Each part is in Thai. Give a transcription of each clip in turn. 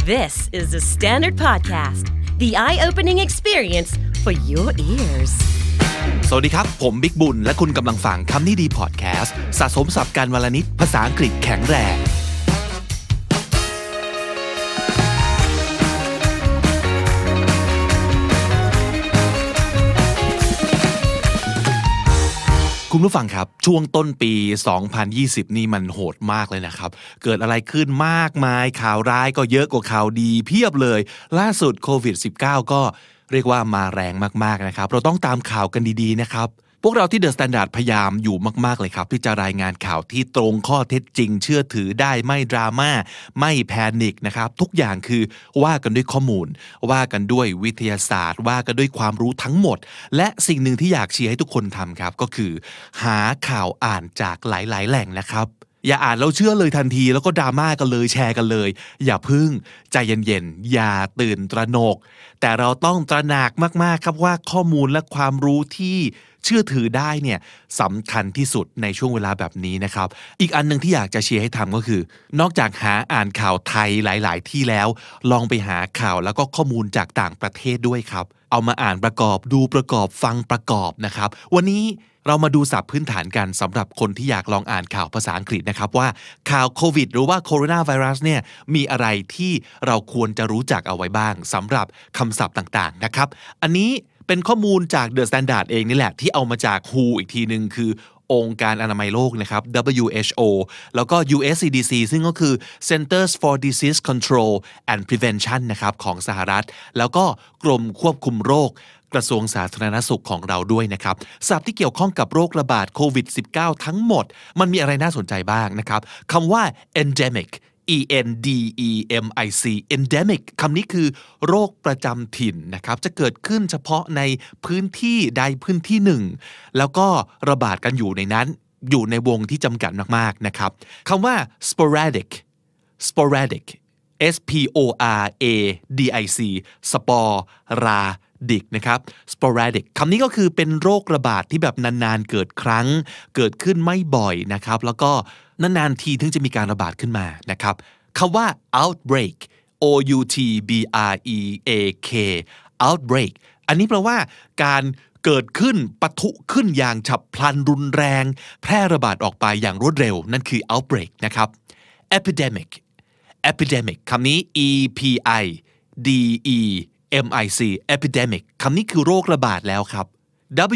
This is the Standard Podcast, the eye-opening experience for your ears. สวัสดีครับ ผมบิกบุญ และคุณกำลังฟังคำนี้ดีพอดแคสต์สะสมสับการวลนิดภาษาอังกฤษแข็งแรงคุณผู้ฟังครับ ช่วงต้นปี 2020 นี่มันโหดมากเลยนะครับ เกิดอะไรขึ้นมากมาย ข่าวร้ายก็เยอะกว่าข่าวดีเพียบเลย ล่าสุดโควิด -19 ก็เรียกว่ามาแรงมากๆนะครับ เราต้องตามข่าวกันดีๆนะครับพวกเราที่เดอะสแตนดาร์ดพยายามอยู่มากๆ เลยครับที่จะรายงานข่าวที่ตรงข้อเท็จจริง เชื่อถือได้ไม่ดราม่าไม่แพนิคนะครับทุกอย่างคือว่ากันด้วยข้อมูล ว่ากันด้วยวิทยาศาสตร์ ว่ากันด้วยความรู้ทั้งหมด และสิ่งหนึ่งที่อยากเชียร์ให้ทุกคนทำครับ ก็คือ หาข่าวอ่านจากหลายๆ แหล่งนะครับ อย่าอ่านแล้วเชื่อเลยทันทีแล้วก็ดราม่ากันเลยแชร์กันเลย อย่าพึ่งใจเย็นๆ อย่าตื่นตระหนก แต่เราต้องตระหนักมากๆครับว่าข้อมูลและความรู้ที่เชื่อถือได้เนี่ยสำคัญที่สุดในช่วงเวลาแบบนี้นะครับ อีกอันหนึ่งที่อยากจะเชียร์ให้ทำก็คือ นอกจากหาอ่านข่าวไทยหลาย ๆ ที่แล้ว ลองไปหาข่าวแล้วก็ข้อมูลจากต่างประเทศด้วยครับ เอามาอ่านประกอบดูประกอบฟังประกอบนะครับ วันนี้เรามาดูสับพื้นฐานกันสำหรับคนที่อยากลองอ่านข่าวภาษาอังกฤษนะครับว่าข่าวโควิดหรือว่าโคโรนาไวรัสเนี่ยมีอะไรที่เราควรจะรู้จักเอาไว้บ้างสำหรับคำศัพท์ต่างๆนะครับอันนี้เป็นข้อมูลจากเดอะสแตนดาร์ดเองนี่แหละที่เอามาจากฮูอีกทีหนึ่งคือ องค์การอนามัยโลกนะครับ WHO แล้วก็ USCDC ซึ่งก็คือ Centers for Disease Control and Prevention นะครับของสหรัฐ แล้วก็กรมควบคุมโรค กระทรวงสาธารณสุขของเราด้วยนะครับสาบที่เกี่ยวข้องกับโรคระบาดโควิด -19 ทั้งหมด มันมีอะไรน่าสนใจบ้างนะครับคำว่า endemic E N D E M I C endemic คำนี้คือ โรคประจำถิ่นนะครับ จะเกิดขึ้นเฉพาะในพื้นที่ใดพื้นที่หนึ่ง แล้วก็ระบาดกันอยู่ในนั้น อยู่ในวงที่จำกัดมากๆนะครับคำว่า sporadic sporadic S P O R A D I C สปอราดิกนะครับ sporadic คำนี้ก็คือเป็นโรคระบาดที่แบบนานๆ เกิดครั้ง เกิดขึ้นไม่บ่อยนะครับ แล้วก็นานๆ ทีถึงจะมีการระบาดขึ้นมานะครับคำว่า outbreak o u t b r e a k outbreak อันนี้แปลว่าการเกิดขึ้นปะทุขึ้นอย่างฉับพลันรุนแรง แพร่ระบาดออกไปอย่างรวดเร็วนั่นคือ outbreak นะครับ epidemic epidemic คำนี้ e p i d e m i c epidemic คำนี้คือโรคระบาดแล้วครับ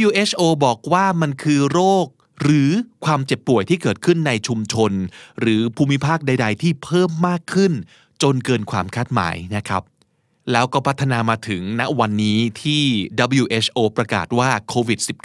WHO บอกว่ามันคือโรคหรือความเจ็บป่วยที่เกิดขึ้นในชุมชน หรือภูมิภาคใดๆ ที่เพิ่มมากขึ้น จนเกินความคาดหมายนะครับ แล้วก็พัฒนามาถึงณวันนี้ที่ WHO ประกาศว่าโควิด -19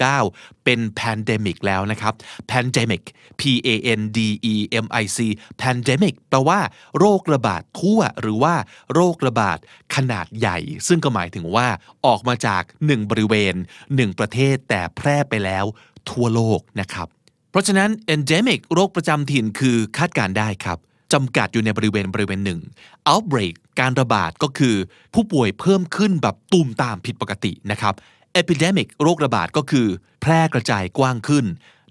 เป็นแ a n d e m i c แล้วนะครับ pandemic p a n d e m i c pandemic แปลว่าโรคระบาดทั่ว หรือว่าโรคระบาดขนาดใหญ่ ซึ่งก็หมายถึงว่าออกมาจาก 1 บริเวณ 1ประเทศแต่แพร่ไปแล้วทั่วโลกนะครับ เพราะฉะนั้น endemic โรคประจำถิ่นคือคาดการได้ครับ จำกัดอยู่ในบริเวณบริเวณหนึ่ง outbreak การระบาดก็คือผู้ป่วยเพิ่มขึ้นแบบตูมตามผิดปกตินะครับ epidemic โรคระบาดก็คือ แพร่กระจายกว้างขึ้น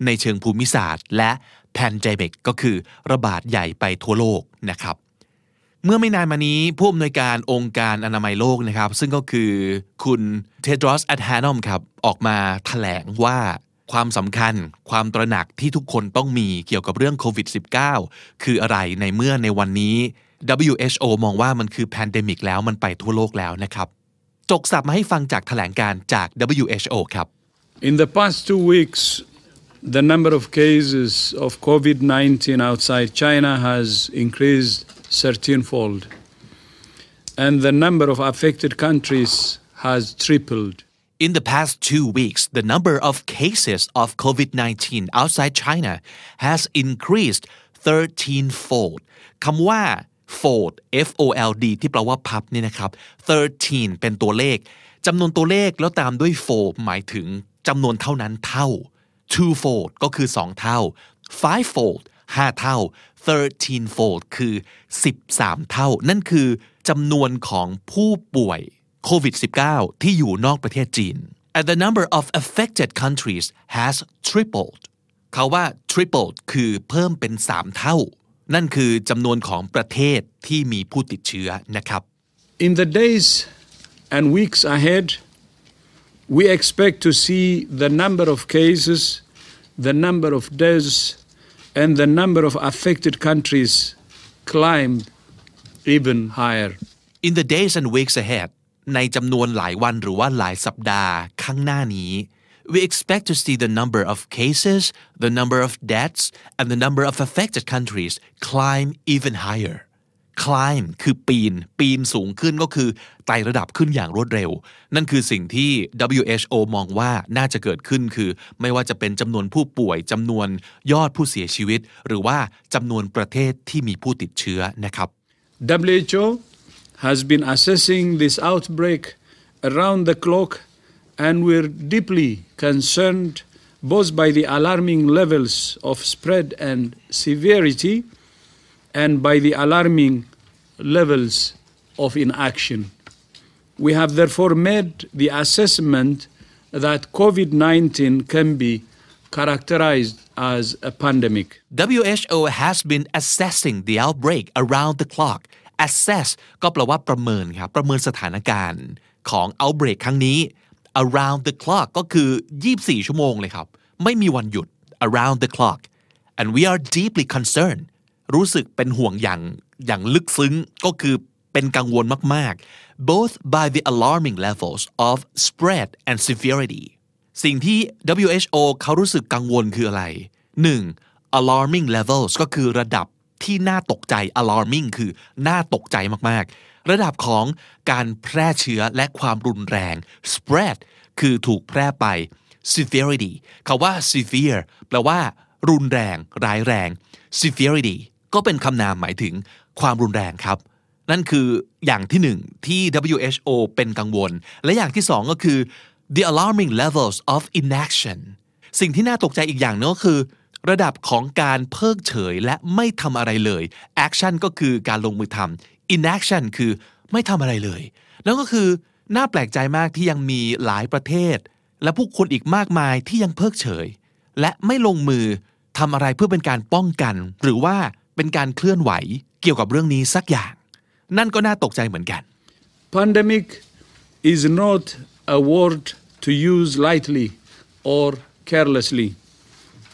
ในเชิงภูมิศาสตร์และ pandemic ก็คือระบาดใหญ่ไปทั่วโลกนะครับ เมื่อไม่นานมานี้ ผู้อำนวยการองค์การอนามัยโลกนะครับซึ่งก็คือคุณเทดรอสแอดฮานอมครับออกมาถแถลงว่าความสำคัญความตระหนักที่ทุกคนต้องมีเกี่ยวกับเรื่องโควิด -19 คืออะไรในเมื่อในวันนี้ WHO มองว่ามันคือแพนเดมิกแล้วมันไปทั่วโลกแล้วนะครับ จกสับมาให้ฟังจากแถลงการจาก WHO ครับ In the past two weeks the number of cases of COVID-19 outside China has increased 13-fold and the number of affected countries has tripled In the past two weeks, the number of cases of COVID-19 outside China has increased 13-fold. คำว่า fold F O L D ที่แปลว่าพับนี่นะครับ13 เป็นตัวเลขจำนวนตัวเลขแล้วตามด้วย fold หมายถึงจำนวนเท่านั้นเท่า two fold ก็คือ2เท่า five fold 5 เท่า13 fold คือ 13 เท่า นั่นคือจำนวนของผู้ป่วย COVID-19 ที่อยู่นอกประเทศจีน and the number of affected countries has tripled เขาว่า tripled คือเพิ่มเป็นนั่นคือจำนวนของประเทศที่มีผู้ติดเชื้อนะครับ In the days and weeks ahead we expect to see the number of cases the number of deaths and the number of affected countries climb even higher In the days and weeks ahead ในจำนวนหลายวันหรือว่าหลายสัปดาห์ข้างหน้านี้ we expect to see the number of cases the number of deaths and the number of affected countries climb even higher climb คือปีน ปีนสูงขึ้นก็คือไต่ระดับขึ้นอย่างรวดเร็ว นั่นคือสิ่งที่ WHO มองว่าน่าจะเกิดขึ้นคือ ไม่ว่าจะเป็นจำนวนผู้ป่วยจำนวน ยอดผู้เสียชีวิต หรือว่าจำนวนประเทศที่มีผู้ติดเชื้อนะครับ WHO has been assessing this outbreak around the clock, and we're deeply concerned both by the alarming levels of spread and severity and by the alarming levels of inaction. We have therefore made the assessment that COVID 19 can be characterized as a pandemic. WHO has been assessing the outbreak around the clock assess ก็แปลว่าประเมินครับประเมินสถานการณ์ของ outbreak ครั้งนี้ around the clock ก็คือ 24 ชั่วโมง เลยครับไม่มีวันหยุด around the clock and we are deeply concerned รู้สึกเป็นห่วงอย่างอย่างลึกซึ้งก็คือเป็นกังวลมาก ๆ both by the alarming levels of spread and severity สิ่งที่ WHO เขารู้สึกกังวลคืออะไร 1. alarming levels ก็คือระดับที่น่าตกใจ alarming คือ น่าตกใจมาก ๆ ระดับของการแพร่เชื้อและความรุนแรง spread คือถูกแพร่ไป severity คาว่า severe แปลว่ารุนแรงร้ายแรง severity ก็เป็นคำนามหมายถึงความรุนแรงครับ นั่นคืออย่างที่หนึ่งที่ WHO เป็นกังวล และอย่างที่สองก็คือ the alarming levels of inaction สิ่งที่น่าตกใจอีกอย่างนึงก็คือระดับของการเพิกเฉยและไม่ทำอะไรเลย action ก็คือการลงมือทำ inaction คือไม่ทำอะไรเลย แล้วก็คือน่าแปลกใจมากที่ยังมีหลายประเทศ และผู้คนอีกมากมายที่ยังเพิกเฉย และไม่ลงมือทำอะไรเพื่อเป็นการป้องกัน หรือว่าเป็นการเคลื่อนไหวเกี่ยวกับเรื่องนี้สักอย่าง นั่นก็น่าตกใจเหมือนกัน Pandemic is not a word to use lightly or carelessly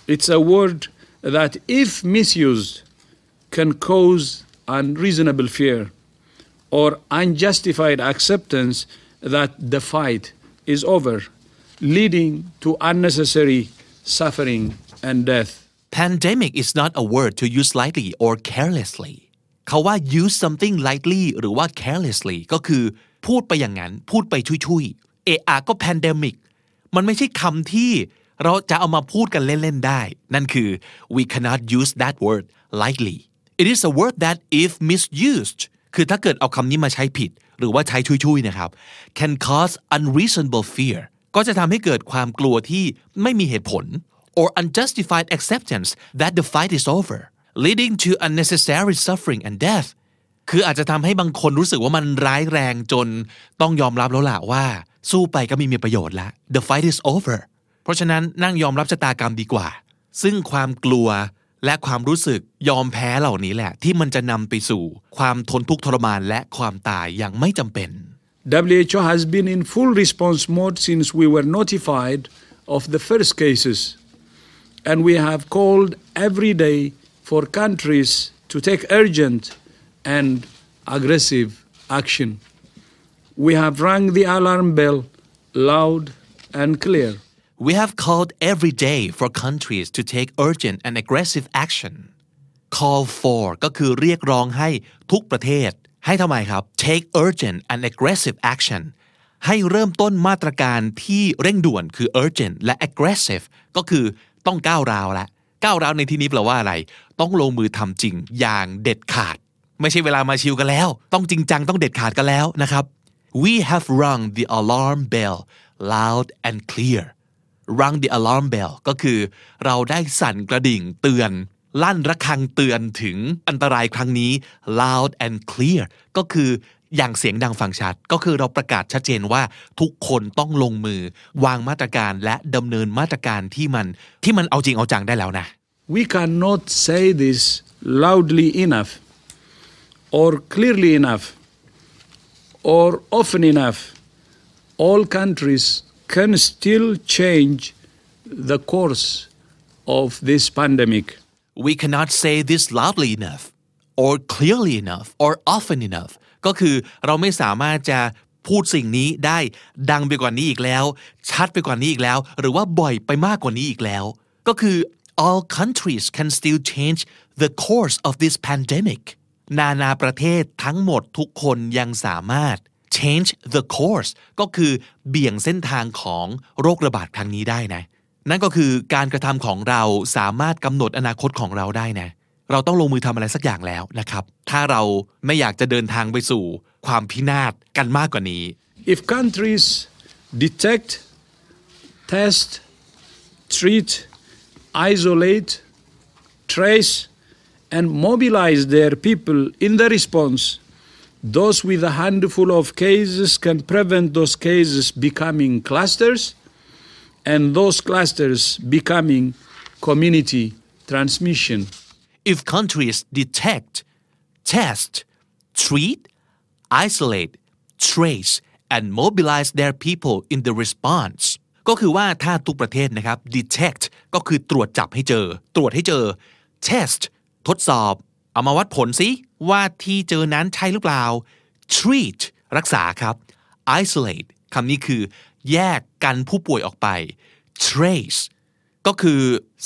It's a word that, if misused, can cause unreasonable fear or unjustified acceptance that the fight is over, leading to unnecessary suffering and death. Pandemic is not a word to use lightly or carelessly. เขาว่า use something lightly หรือว่า carelessly ก็คือพูดไปอย่างนั้นพูดไปชุยๆเอะอะก็ pandemic มันไม่ใช่คำที่เราจะเอามาพูดกันเล่นๆได้นั่นคือ we cannot use that word lightly it is a word that if misused คือถ้าเกิดเอาคำนี้มาใช้ผิดหรือว่าใช้ชุยๆนะครับ can cause unreasonable fear ก็จะทำให้เกิดความกลัวที่ไม่มีเหตุผล or unjustified acceptance that the fight is over leading to unnecessary suffering and death คืออาจจะทำให้บางคนรู้สึกว่ามันร้ายแรงจนต้องยอมรับแล้วล่ะว่า สู้ไปก็ไม่มีประโยชน์ละ the fight is over เพราะฉะนั้นนั่งยอมรับชะตากรรมดีกว่า ซึ่งความกลัวและความรู้สึกยอมแพ้เหล่านี้แหละ ที่มันจะนำไปสู่ ความทนทุกข์ทรมานและความตายอย่างไม่จำเป็น WHO has been in full response mode since we were notified of the first cases and we have called every day for countries to take urgent and aggressive action. We have rung the alarm bell loud and clear. We have called every day for countries to take urgent and aggressive action. Call for ก็คือเรียกร้องให้ทุกประเทศให้ทำไมครับ take urgent and aggressive action ให้เริ่มต้นมาตรการที่เร่งด่วนคือ urgent และ aggressive ก็คือต้องก้าวร้าวละก้าวร้าวในที่นี้แปลว่าอะไร ต้องลงมือทำจริงอย่างเด็ดขาด ไม่ใช่เวลามาชิวกันแล้ว ต้องจริงจังต้องเด็ดขาดกันแล้วนะครับ We have rung the alarm bell loud and clear rung the alarm bell ก็คือเราได้สั่นกระดิ่งเตือนลั่นระฆังเตือนถึงอันตรายครั้งนี้ loud and clear ก็คืออย่างเสียงดังฟังชัดก็คือเราประกาศชัดเจนว่าทุกคนต้องลงมือวางมาตรการและดำเนินมาตรการที่มันที่มันเอาจริงเอาจังได้แล้วนะ We cannot say this loudly enough or clearly enough or often enough all countries can still change the course of this pandemic. We cannot say this loudly enough, or clearly enough, or often enough. ก็คือเราไม่สามารถจะพูดสิ่งนี้ได้ดังไปกว่านี้อีกแล้ว ชัดไปกว่านี้อีกแล้ว หรือว่าบ่อยไปมากกว่านี้อีกแล้ว ก็คือ all countries can still change the course of this pandemic นานาประเทศทั้งหมดทุกคนยังสามารถ change the course ก็คือ เบี่ยงเส้นทางของโรคระบาดครั้งนี้ได้นะ นั่นก็คือ การกระทำของเราสามารถกำหนดอนาคตของเราได้นะ เราต้องลงมือทำอะไรสักอย่างแล้วนะครับ ถ้าเราไม่อยากจะเดินทางไปสู่ความพินาศกันมากกว่านี้ if countries detect test treat isolate trace and mobilize their people in the response Those with a handful of cases can prevent those cases becoming clusters and those clusters becoming community transmission. If countries detect, test, treat, isolate, trace, and mobilize their people in the response ก็คือว่าถ้าทุกประเทศนะครับ detect ก็คือตรวจจับให้เจอตรวจให้เจอ test ทดสอบเอามาวัดผลซิว่าที่เจอนั้นใช่หรือเปล่า treat รักษาครับ isolate คำนี้คือ แยกกันผู้ป่วยออกไป trace ก็คือ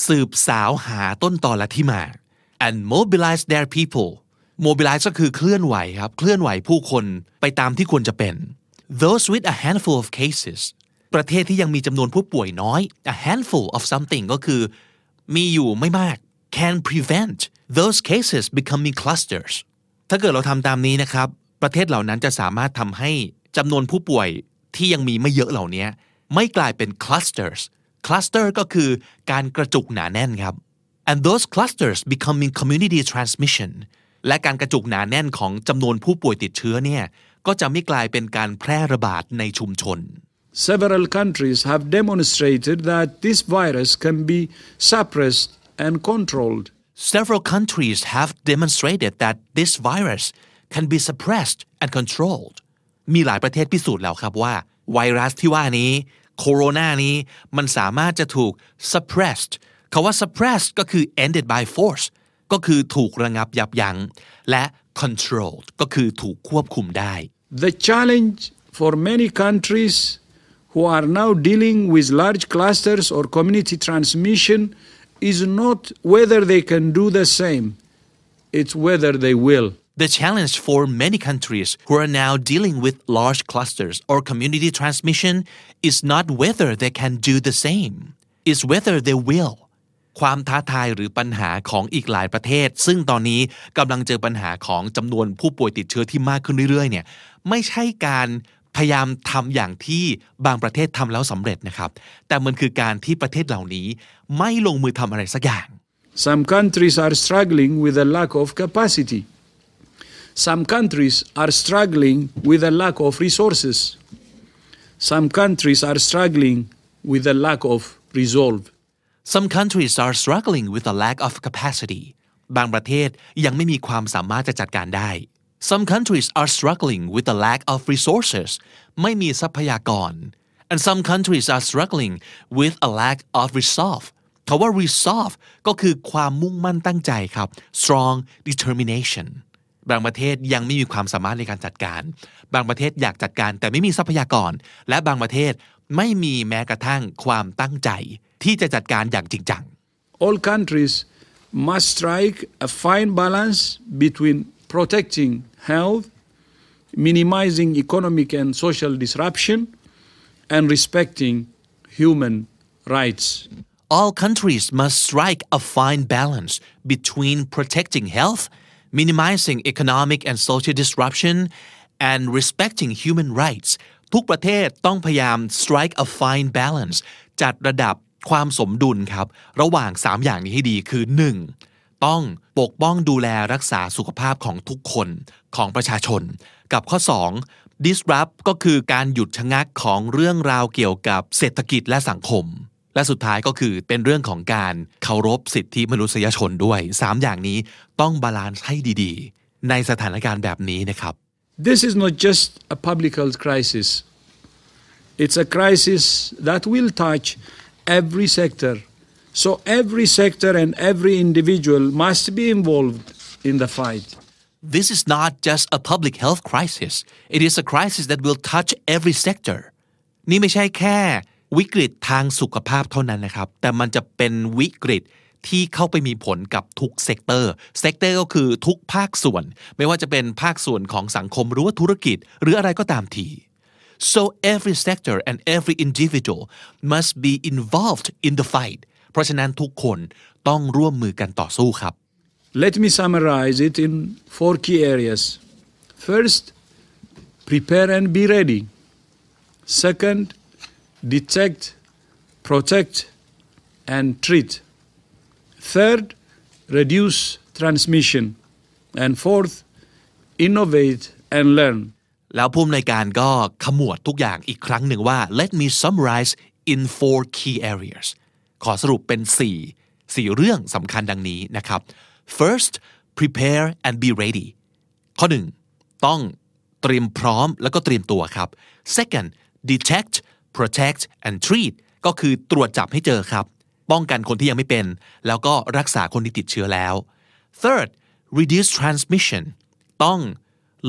สืบสาวหาต้นตอและที่มา and mobilize their people mobilize ก็คือเคลื่อนไหวครับเคลื่อนไหวผู้คนไปตามที่ควรจะเป็น those with a handful of cases ประเทศที่ยังมีจำนวนผู้ป่วยน้อย a handful of something ก็คือมีอยู่ไม่มาก can prevent those cases becoming clusters ถ้าเกิดเราทำตามนี้นะครับประเทศเหล่านั้นจะสามารถทำให้จำนวนผู้ป่วยที่ยังมีไม่เยอะเหล่านี้ไม่กลายเป็น clusters cluster ก็คือการกระจุกหนาแน่นครับ and those clusters becoming community transmission และการกระจุกหนาแน่นของจำนวนผู้ป่วยติดเชื้อเนี่ยก็จะไม่กลายเป็นการแพร่ระบาดในชุมชน Several countries have demonstrated that this virus can be suppressed and controlled Several countries have demonstrated that this virus can be suppressed and controlled มีหลายประเทศพิสูจน์แล้วครับว่าไวรัสที่ว่านี้โคโรน่านี้มันสามารถจะถูก suppressed คาว่า suppressed ก็คือ ended by force ก็คือถูกระงับยับยัง้งและ controlled ก็คือถูกควบคุมได้ The challenge for many countries who are now dealing with large clusters or community transmission is not whether they can do the same, it's whether they will. The challenge for many countries who are now dealing with large clusters or community transmission is not whether they can do the same, it's whether they will. ความท้าทายหรือปัญหาของอีกหลายประเทศซึ่งตอนนี้กำลังเจอปัญหาของจำนวนผู้ป่วยติดเชื้อที่มากขึ้นเรื่อยๆเนี่ยไม่ใช่การพยายามทำอย่างที่บางประเทศทำแล้วสำเร็จนะครับ แต่มันคือการที่ประเทศเหล่านี้ไม่ลงมือทำอะไรสักอย่าง Some countries are struggling with a lack of capacity. Some countries are struggling with a lack of resources. Some countries are struggling with a lack of resolve. Some countries are struggling with a lack of capacity. บางประเทศยังไม่มีความสามารถจะจัดการได้ Some countries are struggling with the lack of resources ไม่มีทรัพยากร and some countries are struggling with a lack of resolve คำว่า resolve ก็คือความมุ่งมั่นตั้งใจครับ strong determination บางประเทศยังไม่มีความสามารถในการจัดการบางประเทศอยากจัดการแต่ไม่มีทรัพยากรและบางประเทศไม่มีแม้กระทั่งความตั้งใจ All countries must strike a fine balance between protecting health, minimizing economic and social disruption, and respecting human rights. All countries must strike a fine balance between protecting health, minimizing economic and social disruption, and respecting human rights ทุกประเทศต้องพยายาม strike a fine balance จัดระดับความสมดุลครับ ระหว่าง1ต้องปกป้องดูแลรักษาสุขภาพของทุกคนของประชาชน กับข้อ 2 disrupt ก็คือการหยุดชะงักของเรื่องราวเกี่ยวกับเศรษฐกิจและสังคม และสุดท้ายก็คือเป็นเรื่องของการเคารพสิทธิมนุษยชนด้วย 3 อย่างนี้ต้องบาลานซ์ให้ดีๆ ในสถานการณ์แบบนี้นะครับ This is not just a public health crisis. It's a crisis that will touch every sector So every sector and every individual must be involved in the fight. This is not just a public health crisis. It is a crisis that will touch every sector. นี่ไม่ใช่แค่วิกฤตทางสุขภาพเท่านั้นนะครับ so every sector and every individual must be involved in the fight เพราะฉะนั้นทุกคนต้องร่วมมือกันต่อสู้ครับ Let me summarize it in four key areas. First, prepare and be ready. Second, detect, protect, and treat. Third, reduce transmission. And fourth, innovate and learn. แล้วผู้อำนวยการก็ขมวดทุกอย่างอีกครั้งหนึ่งว่า let me summarize in four key areas ขอสรุปเป็น 4 4 เรื่องสำคัญดังนี้นะครับ first prepare and be ready ข้อ1ต้องเตรียมพร้อม แล้วก็เตรียมตัวครับ second detect protect and treat ก็คือตรวจจับให้เจอครับ ป้องกันคนที่ยังไม่เป็น แล้วก็รักษาคนที่ติดเชื้อแล้ว third reduce transmission ต้อง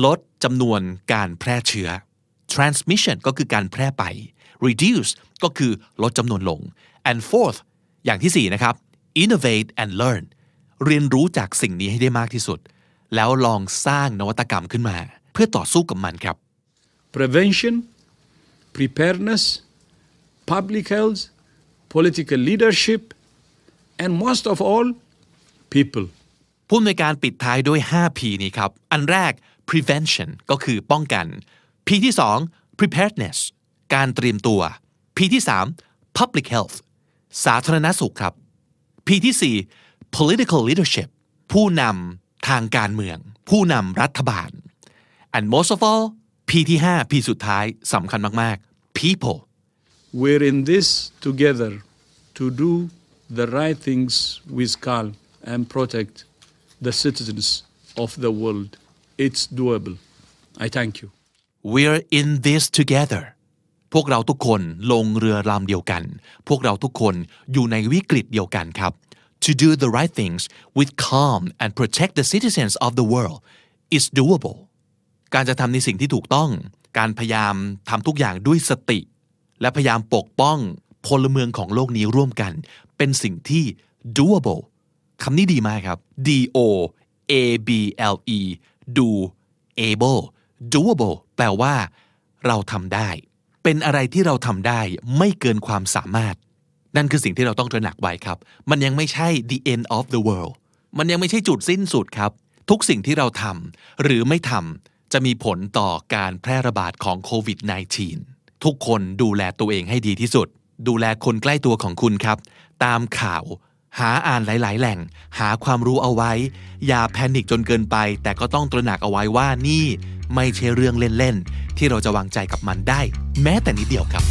ลดจำนวนการแพร่เชื้อ transmission ก็คือการแพร่ไป reduce ก็คือลดจำนวนลง and fourth อย่างที่4นะครับ innovate and learn เรียนรู้จากสิ่งนี้ให้ได้มากที่สุด แล้วลองสร้างนวัตกรรมขึ้นมา เพื่อต่อสู้กับมันครับ prevention preparedness public health political leadership and most of all people พูดในการปิดท้ายด้วย 5P นี้ครับ อันแรก prevention ก็คือป้องกัน P ที่2 preparedness การเตรียมตัว P ที่3 public health สาธารณสุขครับ P ที่4 political leadership ผู้นำทางการเมือง ผู้นำรัฐบาล and most of all P ที่5 P สุดท้ายสำคัญมาก ๆ people we're in this together to do the right things with calm and protect the citizens of the world it's doable I thank you we're in this together พวกเราทุกคนลงเรือลำเดียวกัน พวกเราทุกคนอยู่ในวิกฤตเดียวกันครับ To do the right things with calm and protect the citizens of the world is doable การจะทำในสิ่งที่ถูกต้อง การพยายามทำทุกอย่างด้วยสติ และพยายามปกป้องพลเมืองของโลกนี้ร่วมกัน เป็นสิ่งที่ doable คำนี้ดีมากครับ D O A B L E do able doable แปลว่าเราทำได้เป็นอะไรที่เราทำได้ไม่เกินความสามารถ นั่นคือสิ่งที่เราต้องตระหนักไว้ครับ มันยังไม่ใช่ the end of the world มันยังไม่ใช่จุดสิ้นสุดครับ ทุกสิ่งที่เราทำหรือไม่ทำจะมีผลต่อการแพร่ระบาดของโควิด -19 ทุกคนดูแลตัวเองให้ดีที่สุด ดูแลคนใกล้ตัวของคุณครับ ตามข่าว หาอ่านหลายๆ แหล่ง หาความรู้เอาไว้ อย่าแพนิคจนเกินไป แต่ก็ต้องตระหนักเอาไว้ว่านี่ไม่ใช่เรื่องเล่น ๆ ที่เราจะวางใจกับมันได้ แม้แต่นิดเดียวครับ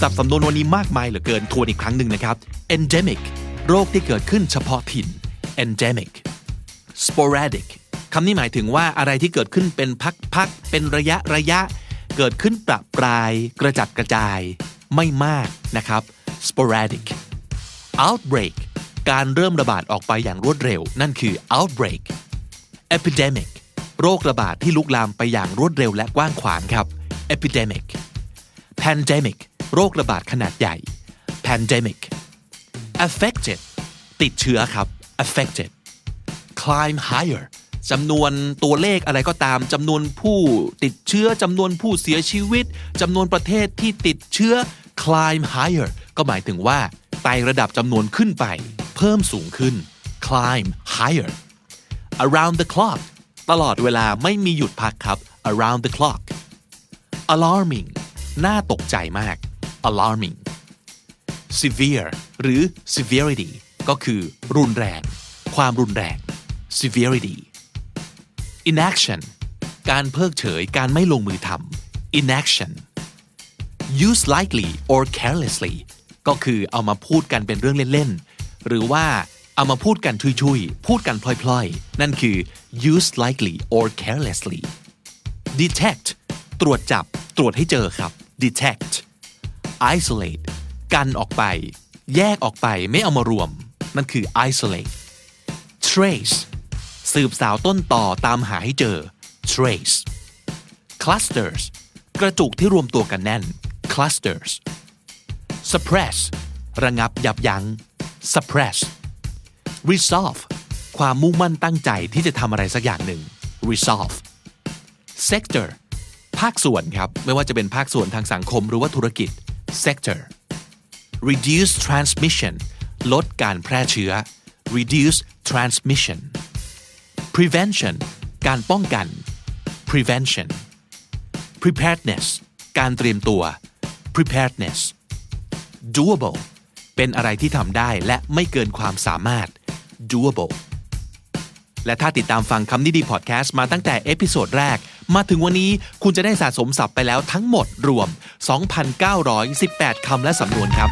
สับสำนวนวันนี้มากมายเหลือเกินทวนอีกครั้งหนึ่งนะครับ endemic โรคที่เกิดขึ้นเฉพาะถิ่น endemic sporadic คำนี้หมายถึงว่าอะไรที่เกิดขึ้นเป็นพัก ๆ เป็นระยะ ระยะ เกิดขึ้นประปราย กระจัดกระจาย ไม่มากนะครับ sporadic outbreak การเริ่มระบาดออกไปอย่างรวดเร็ว นั่นคือ outbreak epidemic โรคระบาดที่ลุกลามไปอย่างรวดเร็วและกว้างขวางครับ epidemic pandemic โรคระบาดขนาดใหญ่ pandemic affected ติดเชื้อครับ affected climb higher จำนวนตัวเลขอะไรก็ตามจำนวนผู้ติดเชื้อจำนวนผู้เสียชีวิตจำนวนประเทศที่ติดเชื้อ climb higher ก็หมายถึงว่าไต่ระดับจำนวนขึ้นไป เพิ่มสูงขึ้น climb higher around the clock ตลอดเวลาไม่มีหยุดพักครับ around the clock alarming น่าตกใจมาก alarming severe หรือ severity ก็คือ รุนแรง ความรุนแรง severity inaction การเพิกเฉยการไม่ลงมือทำ inaction use lightly or carelessly ก็คือเอามาพูดกันเป็นเรื่องเล่นๆ หรือว่าเอามาพูดกันชุยๆ พูดกันพลอย ๆ นั่นคือ use lightly or carelessly detect ตรวจจับตรวจให้เจอครับ detect isolate กันออกไป แยกออกไปไม่เอามารวม นั่นคือ isolate trace สืบสาวต้นต่อตามหาให้เจอ trace clusters กระจุกที่รวมตัวกันแน่น clusters suppress ระงับยับยัง้ง suppress resolve ความมุ่งมั่นตั้งใจที่จะทำอะไรสักอย่างหนึ่ง resolve sector ภาคส่วนครับ ไม่ว่าจะเป็นภาคส่วนทางสังคมหรือว่าธุรกิจ sector reduce transmission ลดการแพร่เชื้อ reduce transmission prevention การป้องกัน prevention preparedness การเตรียมตัว preparedness doable เป็นอะไรที่ทำได้และไม่เกินความสามารถ doable และถ้าติดตามฟังคำนี้ดีพอดแคสต์มาตั้งแต่เอพิโซดแรก มาถึงวันนี้คุณจะได้สะสมศัพท์ไปแล้วทั้งหมดรวม 2,918คำและสำนวนครับ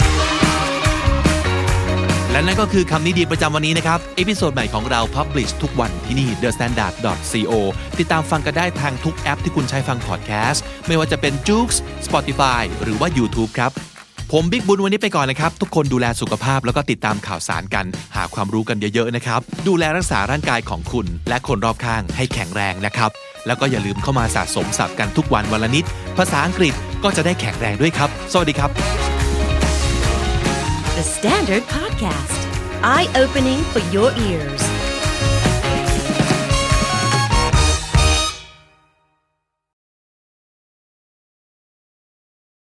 และนั่นก็คือคำนี้ดีประจำวันนี้นะครับ เอพิโซดใหม่ของเรา Publish ทุกวันที่นี่ The Standard co ติดตามฟังกันได้ทางทุกแอปที่คุณใช้ฟังพอดแคสต์ไม่ว่าจะเป็น j o o x Spotify หรือว่า YouTube ครับผมบิ๊กบุญวันนี้ไปก่อนนะครับทุกคนดูแลสุขภาพแล้วก็ติดตามข่าวสารกัน หาความรู้กันเยอะๆนะครับดูแลรักษาร่างกายของคุณ และคนรอบข้างให้แข็งแรงนะครับแล้วก็อย่าลืมเข้ามาสะสมศัพท์กันทุกวันวันละนิดภาษาอังกฤษก็จะได้แข็งแรงด้วยครับสวัสดีครับ The Standard Podcast Eye Opening for Your Ears